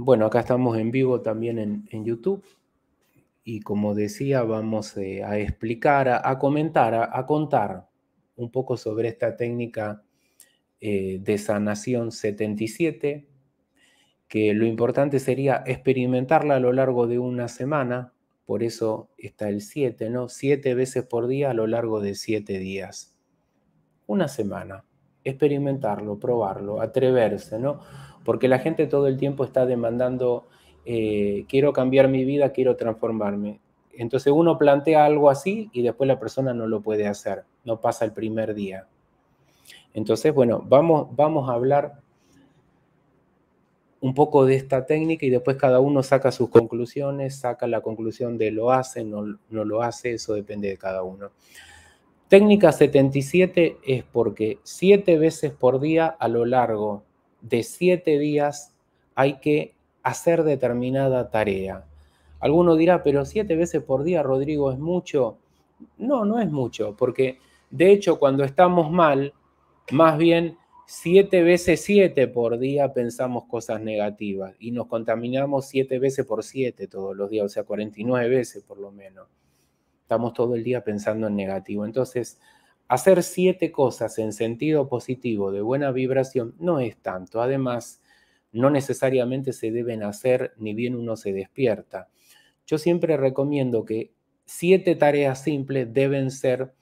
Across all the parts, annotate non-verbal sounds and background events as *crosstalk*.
Bueno, acá estamos en vivo también en, YouTube y como decía, vamos eh, a explicar, a, comentar, a, contar un poco sobre esta técnica eh, de sanación 77, que lo importante sería experimentarla a lo largo de una semana, por eso está el 7, ¿no? 7 veces por día a lo largo de 7 días. Una semana, experimentarlo, probarlo, atreverse, ¿no? porque la gente todo el tiempo está demandando, eh, quiero cambiar mi vida, quiero transformarme. Entonces uno plantea algo así y después la persona no lo puede hacer, no pasa el primer día. Entonces, bueno, vamos, vamos a hablar un poco de esta técnica y después cada uno saca sus conclusiones, saca la conclusión de lo hace, no, no lo hace, eso depende de cada uno. Técnica 77 es porque siete veces por día a lo largo de siete días hay que hacer determinada tarea. Alguno dirá, pero siete veces por día, Rodrigo, es mucho. No, no es mucho, porque de hecho cuando estamos mal, más bien siete veces siete por día pensamos cosas negativas y nos contaminamos siete veces por siete todos los días, o sea, 49 veces por lo menos. Estamos todo el día pensando en negativo. Entonces, Hacer siete cosas en sentido positivo, de buena vibración, no es tanto. Además, no necesariamente se deben hacer ni bien uno se despierta. Yo siempre recomiendo que siete tareas simples deben ser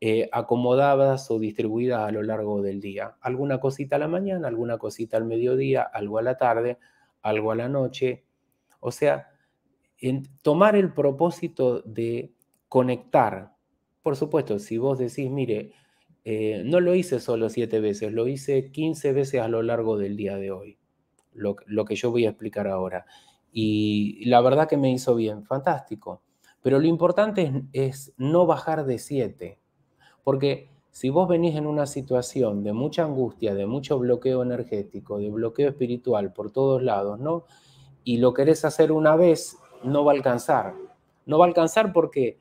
eh, acomodadas o distribuidas a lo largo del día. Alguna cosita a la mañana, alguna cosita al mediodía, algo a la tarde, algo a la noche. O sea, tomar el propósito de conectar por supuesto, si vos decís, mire, eh, no lo hice solo siete veces, lo hice 15 veces a lo largo del día de hoy, lo, que yo voy a explicar ahora. Y la verdad que me hizo bien, fantástico. Pero lo importante es, es no bajar de siete, porque si vos venís en una situación de mucha angustia, de mucho bloqueo energético, de bloqueo espiritual por todos lados, ¿no? Y lo querés hacer una vez, no va a alcanzar. No va a alcanzar porque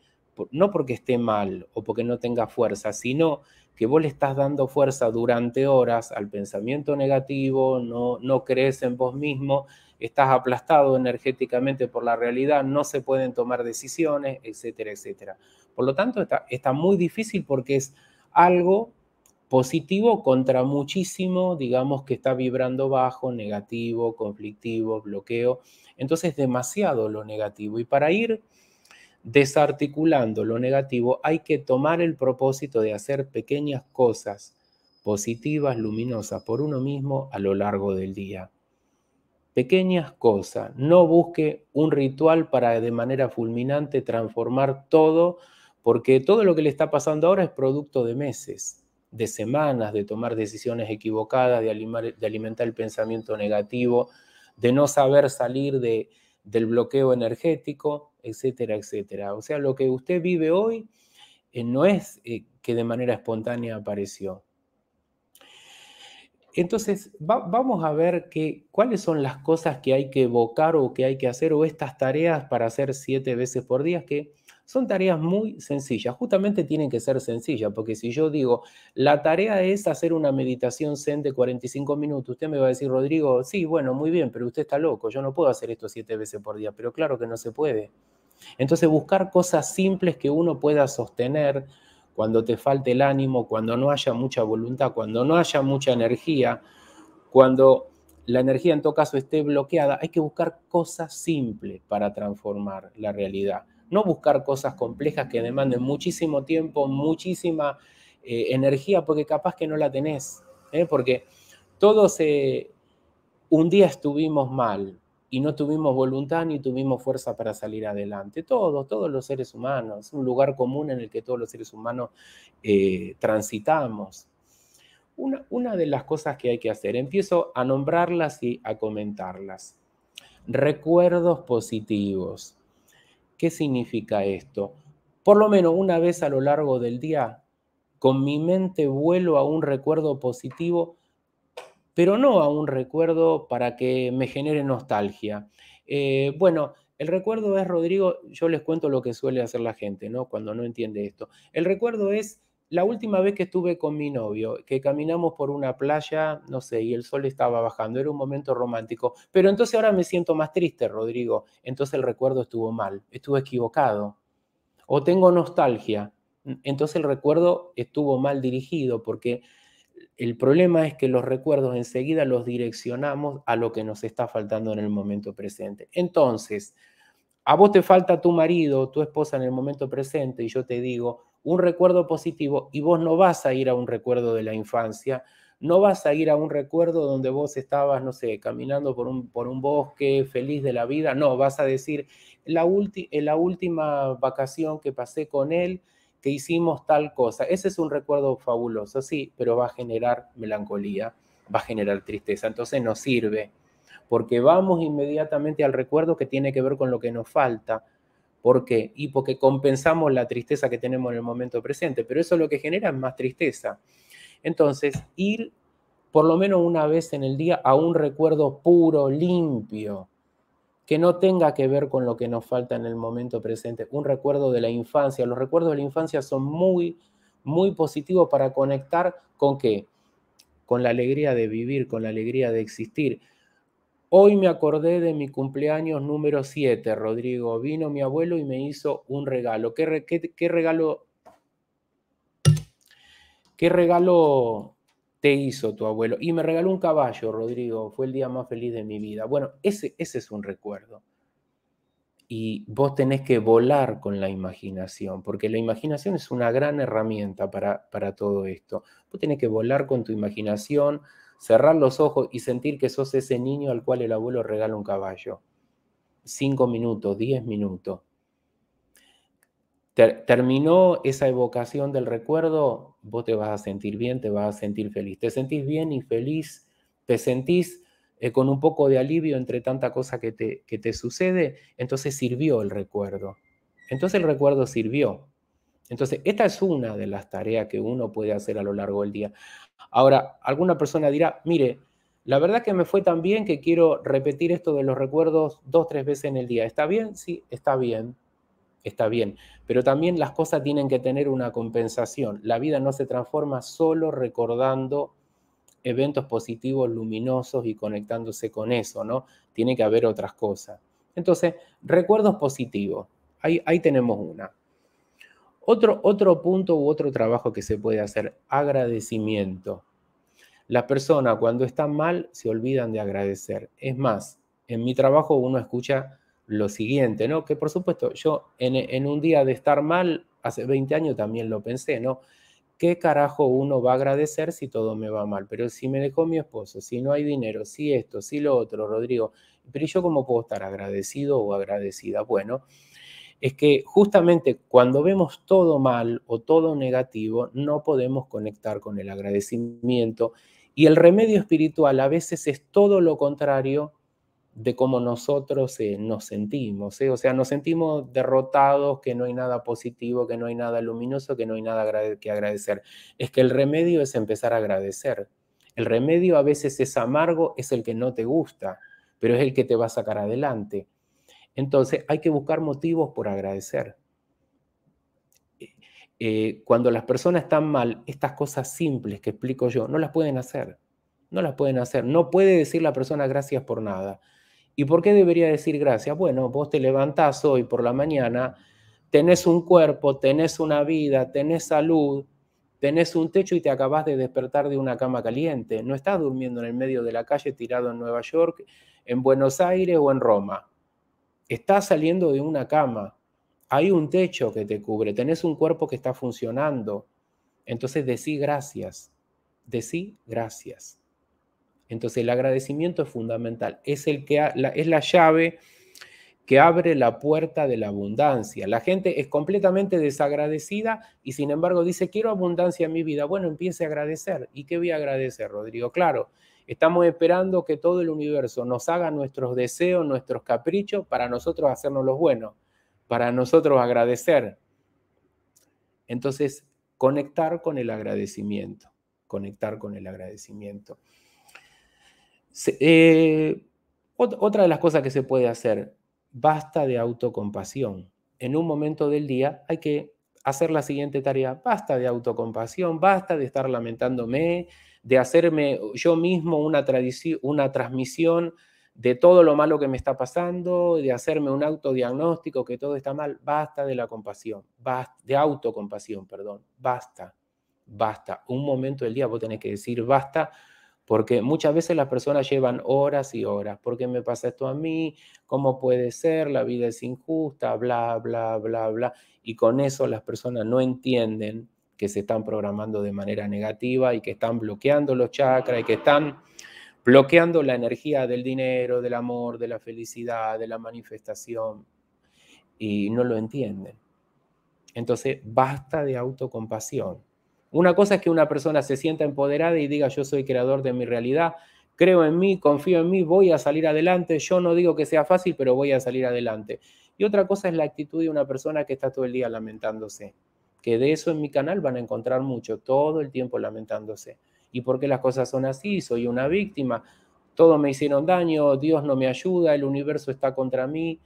no porque esté mal o porque no tenga fuerza, sino que vos le estás dando fuerza durante horas al pensamiento negativo, no, no crees en vos mismo, estás aplastado energéticamente por la realidad, no se pueden tomar decisiones, etcétera, etcétera. Por lo tanto, está, está muy difícil porque es algo positivo contra muchísimo, digamos, que está vibrando bajo, negativo, conflictivo, bloqueo. Entonces, demasiado lo negativo. Y para ir desarticulando lo negativo, hay que tomar el propósito de hacer pequeñas cosas positivas, luminosas por uno mismo a lo largo del día. Pequeñas cosas, no busque un ritual para de manera fulminante transformar todo, porque todo lo que le está pasando ahora es producto de meses, de semanas, de tomar decisiones equivocadas, de, alimentar el pensamiento negativo, de no saber salir de, del bloqueo energético, etcétera, etcétera. O sea, lo que usted vive hoy eh, no es eh, que de manera espontánea apareció. Entonces, vamos a ver cuáles son las cosas que hay que evocar o que hay que hacer o estas tareas para hacer siete veces por día que son tareas muy sencillas, justamente tienen que ser sencillas, porque si yo digo, la tarea es hacer una meditación zen de 45 minutos, usted me va a decir, Rodrigo, sí, bueno, muy bien, pero usted está loco, yo no puedo hacer esto siete veces por día, pero claro que no se puede. Entonces, buscar cosas simples que uno pueda sostener cuando te falte el ánimo, cuando no haya mucha voluntad, cuando no haya mucha energía, cuando la energía en todo caso esté bloqueada, hay que buscar cosas simples para transformar la realidad no buscar cosas complejas que demanden muchísimo tiempo, muchísima eh, energía, porque capaz que no la tenés, ¿eh? porque todos un día estuvimos mal y no tuvimos voluntad ni tuvimos fuerza para salir adelante, todos, todos los seres humanos, un lugar común en el que todos los seres humanos eh, transitamos. Una, una de las cosas que hay que hacer, empiezo a nombrarlas y a comentarlas. Recuerdos positivos ¿Qué significa esto? Por lo menos una vez a lo largo del día, con mi mente vuelo a un recuerdo positivo, pero no a un recuerdo para que me genere nostalgia. Eh, bueno, el recuerdo es, Rodrigo, yo les cuento lo que suele hacer la gente, ¿no? Cuando no entiende esto. El recuerdo es la última vez que estuve con mi novio, que caminamos por una playa, no sé, y el sol estaba bajando, era un momento romántico, pero entonces ahora me siento más triste, Rodrigo, entonces el recuerdo estuvo mal, estuve equivocado. O tengo nostalgia, entonces el recuerdo estuvo mal dirigido, porque el problema es que los recuerdos enseguida los direccionamos a lo que nos está faltando en el momento presente. Entonces, a vos te falta tu marido, tu esposa en el momento presente, y yo te digo, un recuerdo positivo y vos no vas a ir a un recuerdo de la infancia, no vas a ir a un recuerdo donde vos estabas, no sé, caminando por un, por un bosque feliz de la vida, no, vas a decir, la, la última vacación que pasé con él, que hicimos tal cosa, ese es un recuerdo fabuloso, sí, pero va a generar melancolía, va a generar tristeza, entonces no sirve, porque vamos inmediatamente al recuerdo que tiene que ver con lo que nos falta, ¿Por qué? Y porque compensamos la tristeza que tenemos en el momento presente, pero eso lo que genera más tristeza. Entonces, ir por lo menos una vez en el día a un recuerdo puro, limpio, que no tenga que ver con lo que nos falta en el momento presente, un recuerdo de la infancia. Los recuerdos de la infancia son muy, muy positivos para conectar con qué? Con la alegría de vivir, con la alegría de existir. Hoy me acordé de mi cumpleaños número 7, Rodrigo. Vino mi abuelo y me hizo un regalo. ¿Qué, regalo? ¿Qué regalo te hizo tu abuelo? Y me regaló un caballo, Rodrigo. Fue el día más feliz de mi vida. Bueno, ese, ese es un recuerdo. Y vos tenés que volar con la imaginación, porque la imaginación es una gran herramienta para, para todo esto. Vos tenés que volar con tu imaginación, cerrar los ojos y sentir que sos ese niño al cual el abuelo regala un caballo. Cinco minutos, diez minutos. terminó esa evocación del recuerdo, vos te vas a sentir bien, te vas a sentir feliz. Te sentís bien y feliz, te sentís eh, con un poco de alivio entre tanta cosa que te, que te sucede, entonces sirvió el recuerdo. Entonces el recuerdo sirvió. Entonces, esta es una de las tareas que uno puede hacer a lo largo del día. Ahora, alguna persona dirá, mire, la verdad que me fue tan bien que quiero repetir esto de los recuerdos dos, tres veces en el día. ¿Está bien? Sí, está bien. Está bien. Pero también las cosas tienen que tener una compensación. La vida no se transforma solo recordando eventos positivos, luminosos y conectándose con eso, ¿no? Tiene que haber otras cosas. Entonces, recuerdos positivos. Ahí, ahí tenemos una. Otro, otro punto u otro trabajo que se puede hacer, agradecimiento. Las personas cuando están mal se olvidan de agradecer. Es más, en mi trabajo uno escucha lo siguiente, ¿no? Que por supuesto yo en, en un día de estar mal, hace 20 años también lo pensé, ¿no? ¿qué carajo uno va a agradecer si todo me va mal? Pero si me dejó mi esposo, si no hay dinero, si esto, si lo otro, Rodrigo, pero yo cómo puedo estar agradecido o agradecida? Bueno, es que justamente cuando vemos todo mal o todo negativo, no podemos conectar con el agradecimiento. Y el remedio espiritual a veces es todo lo contrario de cómo nosotros eh, nos sentimos. ¿eh? O sea, nos sentimos derrotados, que no hay nada positivo, que no hay nada luminoso, que no hay nada que agradecer. Es que el remedio es empezar a agradecer. El remedio a veces es amargo, es el que no te gusta, pero es el que te va a sacar adelante. Entonces hay que buscar motivos por agradecer. Eh, eh, cuando las personas están mal, estas cosas simples que explico yo no las pueden hacer. No las pueden hacer. No puede decir la persona gracias por nada. ¿Y por qué debería decir gracias? Bueno, vos te levantás hoy por la mañana, tenés un cuerpo, tenés una vida, tenés salud, tenés un techo y te acabas de despertar de una cama caliente. No estás durmiendo en el medio de la calle tirado en Nueva York, en Buenos Aires o en Roma. Estás saliendo de una cama, hay un techo que te cubre, tenés un cuerpo que está funcionando. Entonces decí gracias, decí gracias. Entonces el agradecimiento es fundamental, es, el que, es la llave que abre la puerta de la abundancia. La gente es completamente desagradecida y sin embargo dice, quiero abundancia en mi vida. Bueno, empiece a agradecer. ¿Y qué voy a agradecer, Rodrigo? Claro, Estamos esperando que todo el universo nos haga nuestros deseos, nuestros caprichos, para nosotros hacernos los buenos, para nosotros agradecer. Entonces, conectar con el agradecimiento, conectar con el agradecimiento. Eh, otra de las cosas que se puede hacer, basta de autocompasión. En un momento del día hay que hacer la siguiente tarea, basta de autocompasión, basta de estar lamentándome, de hacerme yo mismo una, una transmisión de todo lo malo que me está pasando, de hacerme un autodiagnóstico que todo está mal. Basta de la compasión, basta, de autocompasión, perdón, basta, basta. Un momento del día vos tenés que decir basta, porque muchas veces las personas llevan horas y horas. ¿Por qué me pasa esto a mí? ¿Cómo puede ser? La vida es injusta, bla, bla, bla, bla. Y con eso las personas no entienden que se están programando de manera negativa y que están bloqueando los chakras y que están bloqueando la energía del dinero, del amor, de la felicidad, de la manifestación y no lo entienden. Entonces, basta de autocompasión. Una cosa es que una persona se sienta empoderada y diga yo soy creador de mi realidad, creo en mí, confío en mí, voy a salir adelante, yo no digo que sea fácil, pero voy a salir adelante. Y otra cosa es la actitud de una persona que está todo el día lamentándose que de eso en mi canal van a encontrar mucho, todo el tiempo lamentándose. ¿Y por qué las cosas son así? Soy una víctima, todo me hicieron daño, Dios no me ayuda, el universo está contra mí.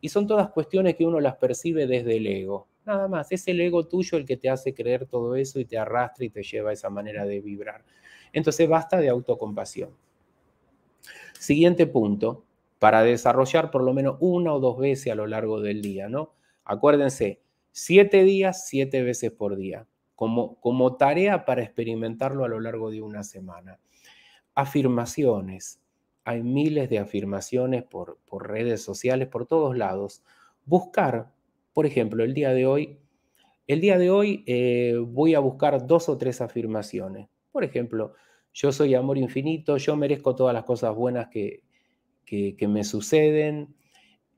Y son todas cuestiones que uno las percibe desde el ego. Nada más, es el ego tuyo el que te hace creer todo eso y te arrastra y te lleva a esa manera de vibrar. Entonces basta de autocompasión. Siguiente punto, para desarrollar por lo menos una o dos veces a lo largo del día, ¿no? Acuérdense, Siete días, siete veces por día, como, como tarea para experimentarlo a lo largo de una semana. Afirmaciones. Hay miles de afirmaciones por, redes sociales, por todos lados. Buscar, por ejemplo, el día de hoy, el día de hoy eh, voy a buscar dos o tres afirmaciones. Por ejemplo, yo soy amor infinito, yo merezco todas las cosas buenas que, me suceden.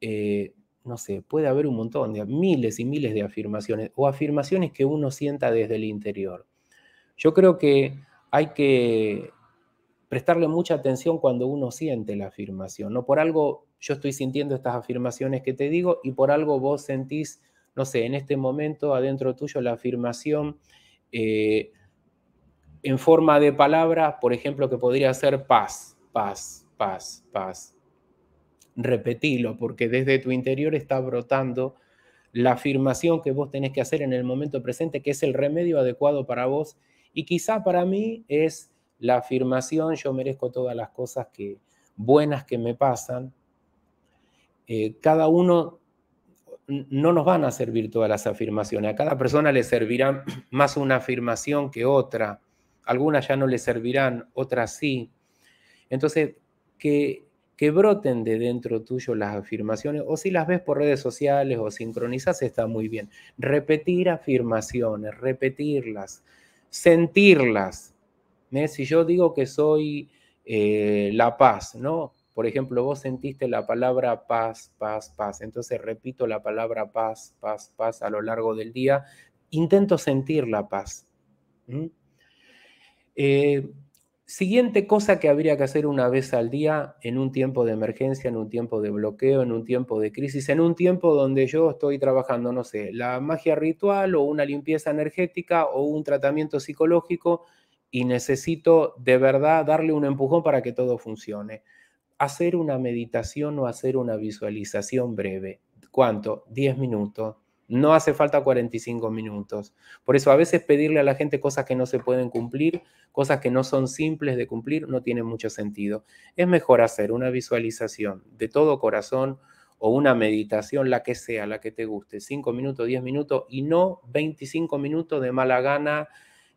Eh, no sé, puede haber un montón de miles y miles de afirmaciones o afirmaciones que uno sienta desde el interior. Yo creo que hay que prestarle mucha atención cuando uno siente la afirmación, no por algo yo estoy sintiendo estas afirmaciones que te digo y por algo vos sentís, no sé, en este momento adentro tuyo la afirmación eh, en forma de palabra, por ejemplo, que podría ser paz, paz, paz, paz repetilo, porque desde tu interior está brotando la afirmación que vos tenés que hacer en el momento presente, que es el remedio adecuado para vos. Y quizá para mí es la afirmación, yo merezco todas las cosas que, buenas que me pasan. Eh, cada uno no nos van a servir todas las afirmaciones. A cada persona le servirá *clears throat* más una afirmación que otra. Algunas ya no le servirán, otras sí. Entonces, que que broten de dentro tuyo las afirmaciones, o si las ves por redes sociales o sincronizas, está muy bien. Repetir afirmaciones, repetirlas, sentirlas. ¿eh? Si yo digo que soy eh, la paz, ¿no? Por ejemplo, vos sentiste la palabra paz, paz, paz. Entonces repito la palabra paz, paz, paz a lo largo del día. Intento sentir la paz. Siguiente cosa que habría que hacer una vez al día en un tiempo de emergencia, en un tiempo de bloqueo, en un tiempo de crisis, en un tiempo donde yo estoy trabajando, no sé, la magia ritual o una limpieza energética o un tratamiento psicológico y necesito de verdad darle un empujón para que todo funcione. Hacer una meditación o hacer una visualización breve. ¿Cuánto? 10 minutos, no hace falta 45 minutos. Por eso a veces pedirle a la gente cosas que no se pueden cumplir, cosas que no son simples de cumplir, no tiene mucho sentido. Es mejor hacer una visualización de todo corazón o una meditación, la que sea, la que te guste, 5 minutos, 10 minutos y no 25 minutos de mala gana,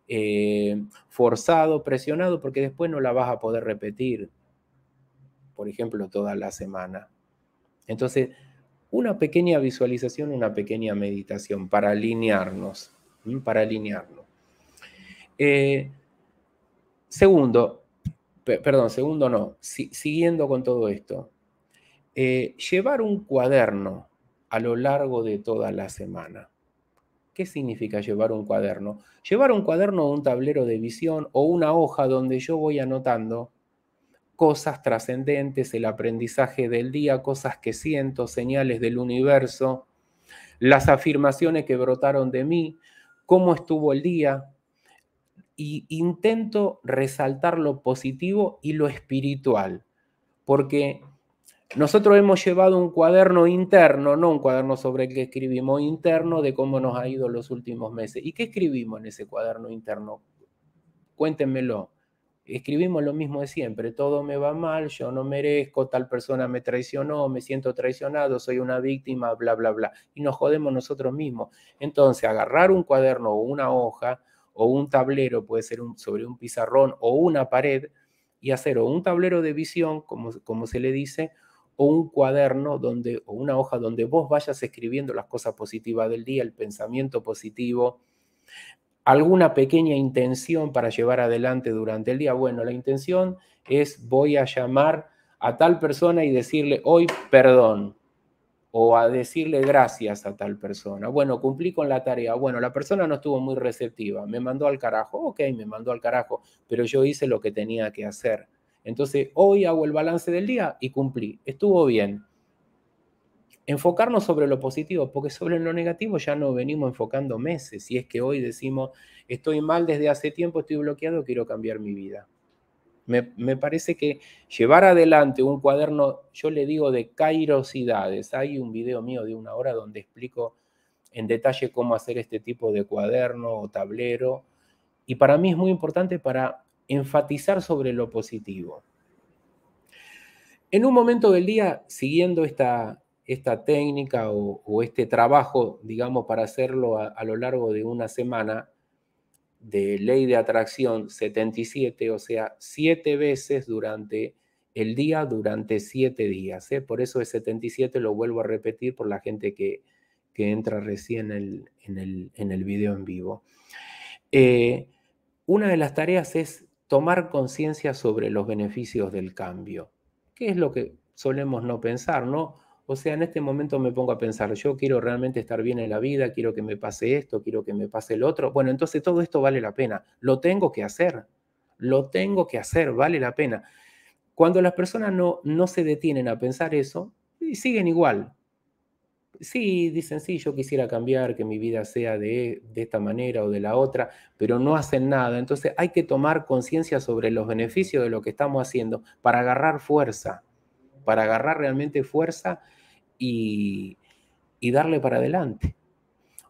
eh, forzado, presionado, porque después no la vas a poder repetir, por ejemplo, toda la semana. Entonces, una pequeña visualización, una pequeña meditación para alinearnos, para eh, segundo, perdón, segundo no, siguiendo con todo esto, eh, llevar un cuaderno a lo largo de toda la semana. ¿Qué significa llevar un cuaderno? Llevar un cuaderno o un tablero de visión o una hoja donde yo voy anotando cosas trascendentes, el aprendizaje del día, cosas que siento, señales del universo, las afirmaciones que brotaron de mí, cómo estuvo el día. Y intento resaltar lo positivo y lo espiritual, porque nosotros hemos llevado un cuaderno interno, no un cuaderno sobre el que escribimos, interno de cómo nos ha ido los últimos meses. ¿Y qué escribimos en ese cuaderno interno? Cuéntenmelo escribimos lo mismo de siempre, todo me va mal, yo no merezco, tal persona me traicionó, me siento traicionado, soy una víctima, bla, bla, bla, y nos jodemos nosotros mismos. Entonces, agarrar un cuaderno o una hoja o un tablero, puede ser sobre un pizarrón o una pared, y hacer o un tablero de visión, como, como se le dice, o un cuaderno donde, o una hoja donde vos vayas escribiendo las cosas positivas del día, el pensamiento positivo, alguna pequeña intención para llevar adelante durante el día. Bueno, la intención es voy a llamar a tal persona y decirle hoy perdón o a decirle gracias a tal persona. Bueno, cumplí con la tarea. Bueno, la persona no estuvo muy receptiva, me mandó al carajo. Ok, me mandó al carajo, pero yo hice lo que tenía que hacer. Entonces, hoy hago el balance del día y cumplí. Estuvo bien enfocarnos sobre lo positivo, porque sobre lo negativo ya no venimos enfocando meses. Si es que hoy decimos, estoy mal desde hace tiempo, estoy bloqueado, quiero cambiar mi vida. Me, parece que llevar adelante un cuaderno, yo le digo de kairosidades, Hay un video mío de una hora donde explico en detalle cómo hacer este tipo de cuaderno o tablero. Y para mí es muy importante para enfatizar sobre lo positivo. En un momento del día, siguiendo esta, esta técnica o, este trabajo, digamos, para hacerlo a, lo largo de una semana de ley de atracción 77, o sea, siete veces durante el día, durante siete días. ¿eh? Por eso es 77, lo vuelvo a repetir por la gente que, entra recién en el, en, en video en vivo. Eh, una de las tareas es tomar conciencia sobre los beneficios del cambio. ¿Qué es lo que solemos no pensar, no? O sea, en este momento me pongo a pensar, yo quiero realmente estar bien en la vida, quiero que me pase esto, quiero que me pase el otro. Bueno, entonces todo esto vale la pena, lo tengo que hacer, lo tengo que hacer, vale la pena. Cuando las personas no, no se detienen a pensar eso, siguen igual. Sí, dicen, sí, yo quisiera cambiar, que mi vida sea de, de esta manera o de la otra, pero no hacen nada. Entonces hay que tomar conciencia sobre los beneficios de lo que estamos haciendo para agarrar fuerza, para agarrar realmente fuerza y, darle para adelante.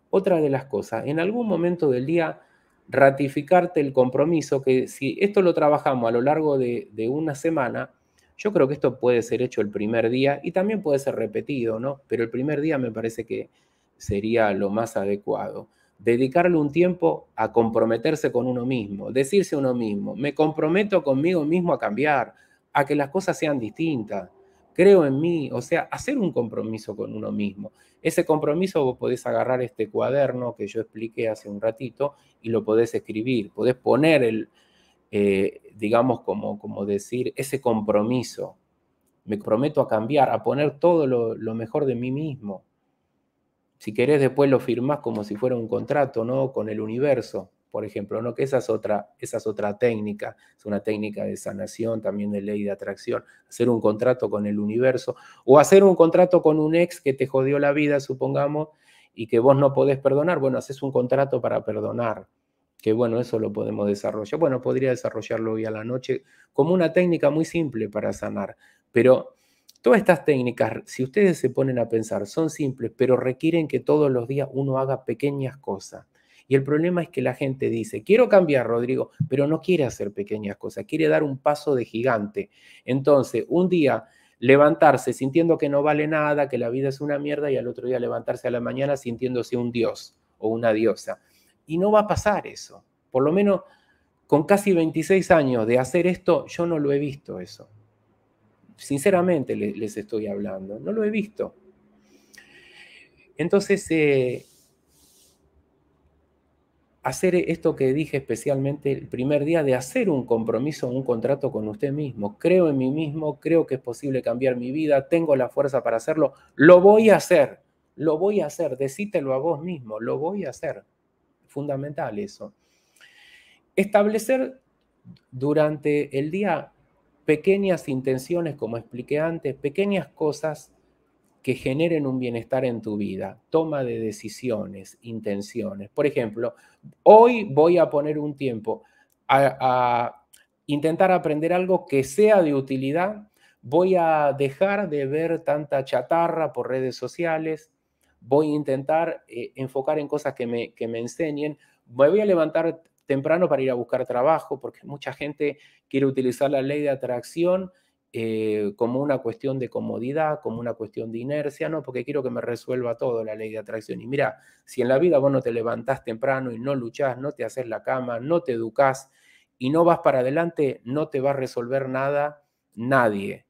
Otra de las cosas, en algún momento del día ratificarte el compromiso que si esto lo trabajamos a lo largo de, una semana, yo creo que esto puede ser hecho el primer día y también puede ser repetido, ¿no? Pero el primer día me parece que sería lo más adecuado. Dedicarle un tiempo a comprometerse con uno mismo, decirse a uno mismo, me comprometo conmigo mismo a cambiar, a que las cosas sean distintas, creo en mí, o sea, hacer un compromiso con uno mismo. Ese compromiso vos podés agarrar este cuaderno que yo expliqué hace un ratito y lo podés escribir, podés poner el, eh, digamos, como, como decir, ese compromiso. Me prometo a cambiar, a poner todo lo, mejor de mí mismo. Si querés, después lo firmás como si fuera un contrato, ¿no? Con el universo por ejemplo, ¿no? que esa es, otra, esa es otra técnica, es una técnica de sanación, también de ley de atracción, hacer un contrato con el universo o hacer un contrato con un ex que te jodió la vida, supongamos, y que vos no podés perdonar, bueno, haces un contrato para perdonar, que bueno, eso lo podemos desarrollar. Bueno, podría desarrollarlo hoy a la noche como una técnica muy simple para sanar, pero todas estas técnicas, si ustedes se ponen a pensar, son simples, pero requieren que todos los días uno haga pequeñas cosas. Y el problema es que la gente dice, quiero cambiar, Rodrigo, pero no quiere hacer pequeñas cosas, quiere dar un paso de gigante. Entonces, un día levantarse sintiendo que no vale nada, que la vida es una mierda y al otro día levantarse a la mañana sintiéndose un dios o una diosa. Y no va a pasar eso. Por lo menos con casi 26 años de hacer esto, yo no lo he visto eso. Sinceramente les estoy hablando, no lo he visto. Entonces, eh, hacer esto que dije especialmente el primer día, de hacer un compromiso, un contrato con usted mismo. Creo en mí mismo, creo que es posible cambiar mi vida, tengo la fuerza para hacerlo, lo voy a hacer, lo voy a hacer, decítelo a vos mismo, lo voy a hacer. Fundamental eso. Establecer durante el día pequeñas intenciones, como expliqué antes, pequeñas cosas que generen un bienestar en tu vida, toma de decisiones, intenciones. Por ejemplo, hoy voy a poner un tiempo a, intentar aprender algo que sea de utilidad, voy a dejar de ver tanta chatarra por redes sociales, voy a intentar eh, enfocar en cosas que me, que me enseñen, me voy a levantar temprano para ir a buscar trabajo, porque mucha gente quiere utilizar la ley de atracción eh, como una cuestión de comodidad, como una cuestión de inercia, no, porque quiero que me resuelva todo la ley de atracción. Y mira, si en la vida vos no te levantás temprano y no luchás, no te haces la cama, no te educás y no vas para adelante, no te va a resolver nada nadie.